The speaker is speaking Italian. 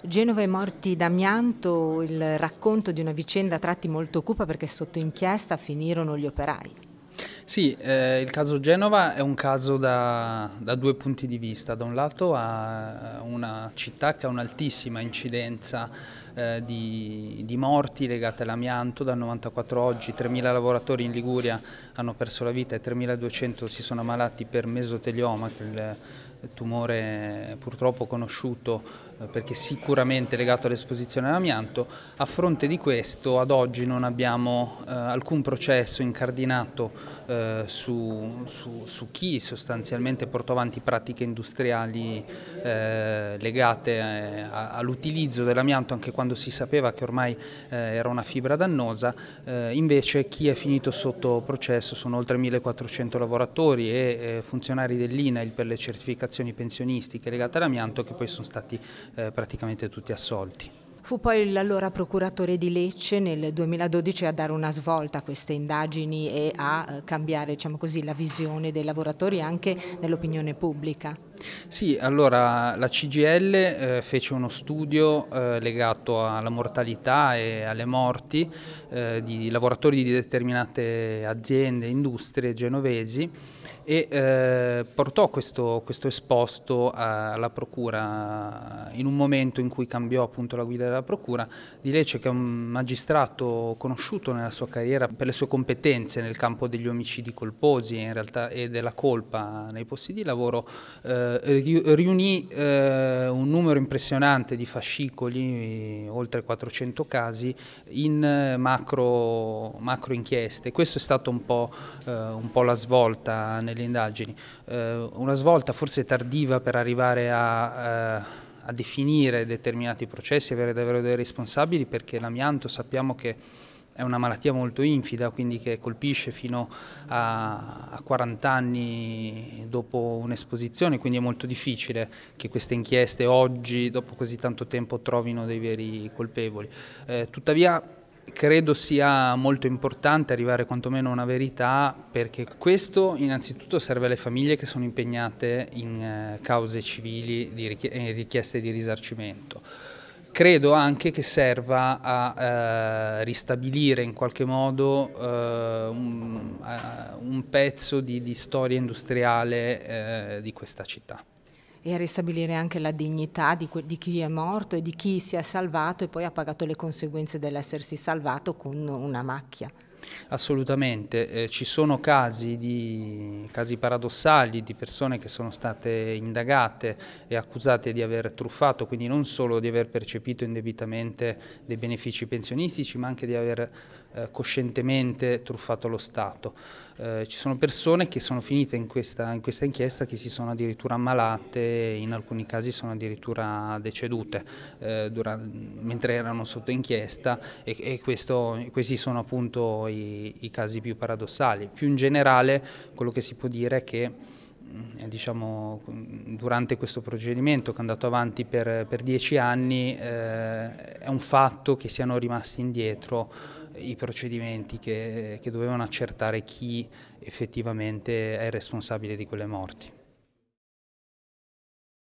Genova e morti d'amianto, il racconto di una vicenda a tratti molto cupa perché sotto inchiesta finirono gli operai. Sì, eh, il caso Genova è un caso da, da, due punti di vista. Da un lato ha eh, una città che ha un'altissima incidenza eh, di, di, morti legate all'amianto, dal 94 oggi 3.000 lavoratori in Liguria hanno perso la vita e 3.200 si sono ammalati per mesotelioma, che è il tumore purtroppo conosciuto eh, perché sicuramente legato all'esposizione all'amianto. A fronte di questo ad oggi non abbiamo eh, alcun processo incardinato eh, su, su, su, chi sostanzialmente portò avanti pratiche industriali eh, legate eh, all'utilizzo dell'amianto anche quando si sapeva che ormai eh, era una fibra dannosa, invece chi è finito sotto processo sono oltre 1400 lavoratori e funzionari dell'INAIL per le certificazioni rivendicazioni pensionistiche legate all'amianto che poi sono stati eh, praticamente tutti assolti. Fu poi l'allora procuratore di Lecce nel 2012 a dare una svolta a queste indagini e a eh, cambiare diciamo così, la visione dei lavoratori anche nell'opinione pubblica. Sì, allora la CGL eh, fece uno studio eh, legato alla mortalità e alle morti eh, di lavoratori di determinate aziende, industrie genovesi e eh, portò questo, questo esposto eh, alla procura in un momento in cui cambiò appunto la guida della della Procura di Lecce che è un magistrato conosciuto nella sua carriera per le sue competenze nel campo degli omicidi colposi realtà, e della colpa nei posti di lavoro, eh, riunì eh, un numero impressionante di fascicoli, oltre 400 casi, in macro, macro inchieste. Questo è stato un po', eh, un po la svolta nelle indagini, eh, una svolta forse tardiva per arrivare a eh, a definire determinati processi, avere davvero dei responsabili perché l'amianto sappiamo che è una malattia molto infida, quindi che colpisce fino a, 40 anni dopo un'esposizione, quindi è molto difficile che queste inchieste oggi, dopo così tanto tempo, trovino dei veri colpevoli. Eh, tuttavia Credo sia molto importante arrivare quantomeno a una verità perché questo innanzitutto serve alle famiglie che sono impegnate in eh, cause civili e eh, richieste di risarcimento. Credo anche che serva a eh, ristabilire in qualche modo eh, un, a, eh, un, pezzo di, di storia industriale eh, di questa città e a ristabilire anche la dignità di, di, chi è morto e di chi si è salvato e poi ha pagato le conseguenze dell'essersi salvato con una macchia. Assolutamente, eh, ci sono casi, di, casi paradossali di persone che sono state indagate e accusate di aver truffato, quindi non solo di aver percepito indebitamente dei benefici pensionistici, ma anche di aver eh, coscientemente truffato lo Stato. Eh, ci sono persone che sono finite in questa, in questa, inchiesta che si sono addirittura ammalate e in alcuni casi sono addirittura decedute eh, durante, mentre erano sotto inchiesta e, e questo, questi sono appunto i casi, i casi più paradossali. Più in generale quello che si può dire è che mm, eh, diciamo, durante questo procedimento che è andato avanti per, per dieci anni eh, è un fatto che siano rimasti indietro i procedimenti che, che dovevano accertare chi effettivamente è responsabile di quelle morti.